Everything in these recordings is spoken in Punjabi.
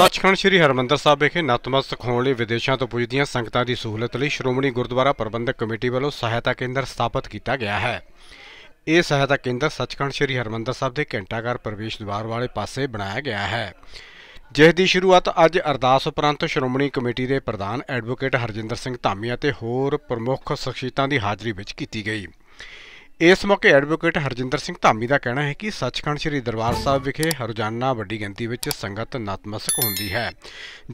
ਸੱਚਖੰਡ ਸ੍ਰੀ ਹਰਮੰਦਰ ਸਾਹਿਬ ਵਿਖੇ ਨਤਮਸਤਕ ਹੋਣ ਲਈ ਵਿਦੇਸ਼ਾਂ ਤੋਂ ਪੁੱਜਦੀਆਂ ਸੰਗਤਾਂ ਦੀ ਸਹੂਲਤ ਲਈ ਸ਼੍ਰੋਮਣੀ ਗੁਰਦੁਆਰਾ ਪ੍ਰਬੰਧਕ ਕਮੇਟੀ ਵੱਲੋਂ ਸਹਾਇਤਾ ਕੇਂਦਰ ਸਥਾਪਿਤ ਕੀਤਾ ਗਿਆ ਹੈ। ਇਹ ਸਹਾਇਤਾ ਕੇਂਦਰ ਸੱਚਖੰਡ ਸ੍ਰੀ ਹਰਮੰਦਰ ਸਾਹਿਬ ਦੇ ਘੰਟਾਘਰ ਪ੍ਰਵੇਸ਼ ਦੁਆਰ ਵਾਲੇ ਪਾਸੇ ਬਣਾਇਆ ਗਿਆ ਹੈ। ਜਿਸ ਦੀ ਸ਼ੁਰੂਆਤ ਅੱਜ ਅਰਦਾਸ ਉਪਰੰਤ ਸ਼੍ਰੋਮਣੀ ਕਮੇਟੀ ਦੇ ਪ੍ਰਧਾਨ ਐਡਵੋਕੇਟ ਹਰਜਿੰਦਰ ਸਿੰਘ ਧਾਮੀ ਅਤੇ ਹੋਰ ਪ੍ਰਮੁੱਖ ਸ਼ਖਸੀਅਤਾਂ ਦੀ ਹਾਜ਼ਰੀ ਵਿੱਚ ਕੀਤੀ ਗਈ। ਇਸ ਮੌਕੇ ਐਡਵੋਕੇਟ ਹਰਜਿੰਦਰ ਸਿੰਘ ਧਾਮੀ ਦਾ ਕਹਿਣਾ ਹੈ ਕਿ ਸੱਚਖੰਡ ਸ੍ਰੀ ਦਰਬਾਰ ਸਾਹਿਬ ਵਿਖੇ ਰੋਜ਼ਾਨਾ ਵੱਡੀ ਗਿਣਤੀ ਵਿੱਚ ਸੰਗਤ ਨਤਮਸਤਕ ਹੁੰਦੀ ਹੈ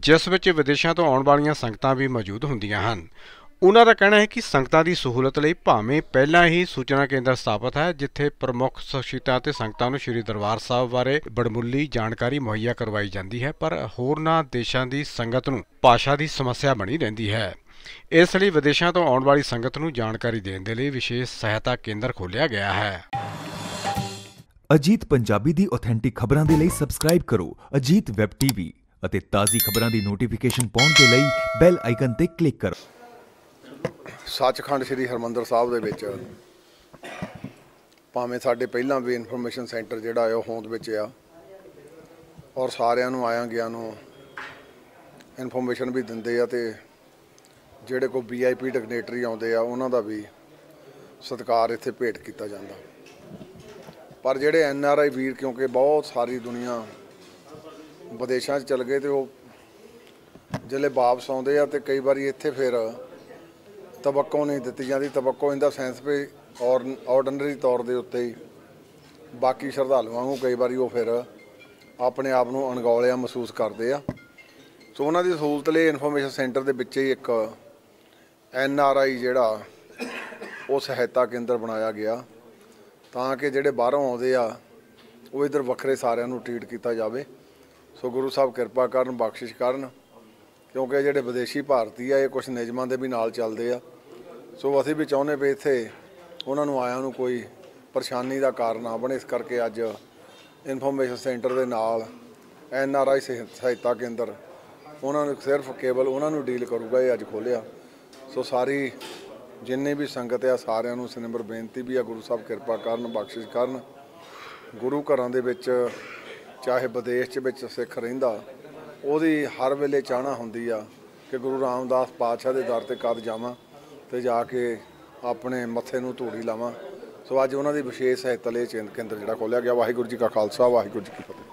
ਜਿਸ ਵਿੱਚ ਵਿਦੇਸ਼ਾਂ ਤੋਂ ਆਉਣ ਵਾਲੀਆਂ ਸੰਗਤਾਂ ਵੀ ਮੌਜੂਦ ਹੁੰਦੀਆਂ ਹਨ ਉਹਨਾਂ ਦਾ ਕਹਿਣਾ ਹੈ ਕਿ ਸੰਗਤਾਂ ਦੀ ਸਹੂਲਤ ਲਈ ਭਾਵੇਂ ਪਹਿਲਾਂ ਹੀ ਸੂਚਨਾ ਕੇਂਦਰ ਸਥਾਪਿਤ ਹੈ ਜਿੱਥੇ ਪ੍ਰਮੁੱਖ ਸ਼ਖਸੀਅਤਾਂ ਤੇ ਸੰਗਤਾਂ ਨੂੰ ਸ੍ਰੀ ਦਰਬਾਰ ਸਾਹਿਬ ਬਾਰੇ ਬੜਮੁੱਲੀ ਜਾਣਕਾਰੀ ਮੁਹੱਈਆ ਕਰਵਾਈ ਜਾਂਦੀ ਹੈ ਪਰ ਹੋਰਨਾਂ ਦੇਸ਼ਾਂ ਦੀ ਸੰਗਤ ਨੂੰ ਭਾਸ਼ਾ ਦੀ ਸਮੱਸਿਆ ਬਣੀ ਰਹਿੰਦੀ ਹੈ ਇਸ ਲਈ ਵਿਦੇਸ਼ਾਂ ਤੋਂ ਆਉਣ ਵਾਲੀ ਸੰਗਤ ਨੂੰ ਜਾਣਕਾਰੀ ਦੇਣ ਦੇ ਲਈ ਵਿਸ਼ੇਸ਼ ਸਹਾਇਤਾ ਕੇਂਦਰ ਖੋਲ੍ਹਿਆ ਗਿਆ ਹੈ ਅਜੀਤ ਪੰਜਾਬੀ ਦੀ ਆਥੈਂਟਿਕ ਖਬਰਾਂ ਦੇ ਲਈ ਸਬਸਕ੍ਰਾਈਬ ਕਰੋ ਅਜੀਤ ਵੈਬ ਟੀਵੀ ਅਤੇ ਤਾਜ਼ੀ ਖਬਰਾਂ ਦੀ ਨੋਟੀਫਿਕੇਸ਼ਨ ਪਾਉਣ ਦੇ ਲਈ ਬੈਲ ਆਈਕਨ ਤੇ ਕਲਿੱਕ ਕਰੋ ਸੱਚਖੰਡ ਸ੍ਰੀ ਹਰਮੰਦਰ ਸਾਹਿਬ ਦੇ ਵਿੱਚ ਭਾਵੇਂ ਸਾਡੇ ਪਹਿਲਾਂ ਵੀ ਇਨਫੋਰਮੇਸ਼ਨ ਸੈਂਟਰ ਜਿਹੜਾ ਹੈ ਉਹ ਹੋਂਦ ਵਿੱਚ ਆ ਔਰ ਸਾਰਿਆਂ ਨੂੰ ਆਇਆਂ ਗਿਆ ਨੂੰ ਇਨਫੋਰਮੇਸ਼ਨ ਵੀ ਦਿੰਦੇ ਆ ਤੇ ਜਿਹੜੇ ਕੋ ਵੀਆਈਪੀ ਡਿਗਨੇਟਰੀ ਆਉਂਦੇ ਆ ਉਹਨਾਂ ਦਾ ਵੀ ਸਤਕਾਰ ਇੱਥੇ ਭੇਟ ਕੀਤਾ ਜਾਂਦਾ ਪਰ ਜਿਹੜੇ ਐਨ ਆਰ ਆਈ ਵੀਰ ਕਿਉਂਕਿ ਬਹੁਤ ਸਾਰੀ ਦੁਨੀਆ ਵਿਦੇਸ਼ਾਂ 'ਚ ਚਲ ਗਏ ਤੇ ਉਹ ਜਲੇ ਵਾਪਸ ਆਉਂਦੇ ਆ ਤੇ ਕਈ ਵਾਰੀ ਇੱਥੇ ਫਿਰ ਤਬਕੋ ਨਹੀਂ ਦਿੱਤੀ ਜਾਂਦੀ ਤਬਕੋ ਇਹਦਾ ਸੈਂਸ ਵੀ ਆਰਡੀਨਰੀ ਤੌਰ ਦੇ ਉੱਤੇ ਹੀ ਬਾਕੀ ਸ਼ਰਧਾਲੂਆਂ ਨੂੰ ਕਈ ਵਾਰੀ ਉਹ ਫਿਰ ਆਪਣੇ ਆਪ ਨੂੰ ਅਣਗੌਲਿਆ ਮਹਿਸੂਸ ਕਰਦੇ ਆ ਸੋ ਉਹਨਾਂ ਦੀ ਸਹੂਲਤ ਲਈ ਇਨਫੋਰਮੇਸ਼ਨ ਸੈਂਟਰ ਦੇ ਵਿੱਚ ਹੀ ਇੱਕ ਐਨ ਆਰ ਆਈ ਜਿਹੜਾ ਉਹ ਸਹਾਇਤਾ ਕੇਂਦਰ ਬਣਾਇਆ ਗਿਆ ਤਾਂ ਕਿ ਜਿਹੜੇ ਬਾਹਰੋਂ ਆਉਂਦੇ ਆ ਉਹ ਇਧਰ ਵੱਖਰੇ ਸਾਰਿਆਂ ਨੂੰ ਟ੍ਰੀਟ ਕੀਤਾ ਜਾਵੇ ਸੋ ਗੁਰੂ ਸਾਹਿਬ ਕਿਰਪਾ ਕਰਨ ਬਖਸ਼ਿਸ਼ ਕਰਨ ਕਿਉਂਕਿ ਜਿਹੜੇ ਵਿਦੇਸ਼ੀ ਭਾਰਤੀ ਆ ਇਹ ਕੁਝ ਨਿਯਮਾਂ ਦੇ ਵੀ ਨਾਲ ਚੱਲਦੇ ਆ ਸੋ ਅਸੀਂ ਵੀ ਚਾਹੁੰਦੇ ਪਏ ਇੱਥੇ ਉਹਨਾਂ ਨੂੰ ਆਇਆਂ ਨੂੰ ਕੋਈ ਪਰੇਸ਼ਾਨੀ ਦਾ ਕਾਰਨ ਨਾ ਬਣੇ ਇਸ ਕਰਕੇ ਅੱਜ ਇਨਫੋਰਮੇਸ਼ਨ ਸੈਂਟਰ ਦੇ ਨਾਲ ਐਨ ਆਰ ਆਈ ਸਹਾਇਤਾ ਕੇਂਦਰ ਉਹਨਾਂ ਨੂੰ ਸਿਰਫ ਕੇਵਲ ਉਹਨਾਂ ਨੂੰ ਡੀਲ ਕਰੂਗਾ ਇਹ ਅੱਜ ਖੋਲਿਆ ਸੋ ਸਾਰੀ ਜਿੰਨੇ ਵੀ ਸੰਗਤ ਆ ਸਾਰਿਆਂ ਨੂੰ ਸਨਿਮਰ ਬੇਨਤੀ ਵੀ ਆ ਗੁਰੂ ਸਾਹਿਬ ਕਿਰਪਾ ਕਰਨ ਬਖਸ਼ਿਸ਼ ਕਰਨ ਗੁਰੂ ਘਰਾਂ ਦੇ ਵਿੱਚ ਚਾਹੇ ਵਿਦੇਸ਼ 'ਚ ਵਿੱਚ ਸਿੱਖ ਰਹਿੰਦਾ ਉਹਦੀ ਹਰ ਵੇਲੇ ਚਾਹਨਾ ਹੁੰਦੀ ਆ ਕਿ ਗੁਰੂ ਰਾਮਦਾਸ ਪਾਤਸ਼ਾਹ ਦੇ ਦਰ ਤੇ ਕਦ ਜਾਵਾਂ ਤੇ ਜਾ ਕੇ ਆਪਣੇ ਮੱਥੇ ਨੂੰ ਧੂੜੀ ਲਾਵਾਂ ਸੋ ਅੱਜ ਉਹਨਾਂ ਦੀ ਵਿਸ਼ੇਸ਼ ਤਲੇ ਚਿੰਦ ਕੇਂਦਰ ਜਿਹੜਾ ਖੋਲਿਆ ਗਿਆ ਵਾਹਿਗੁਰੂ ਜੀ ਕਾ ਖਾਲਸਾ ਵਾਹਿਗੁਰੂ ਜੀ ਕੀ ਫਤਿਹ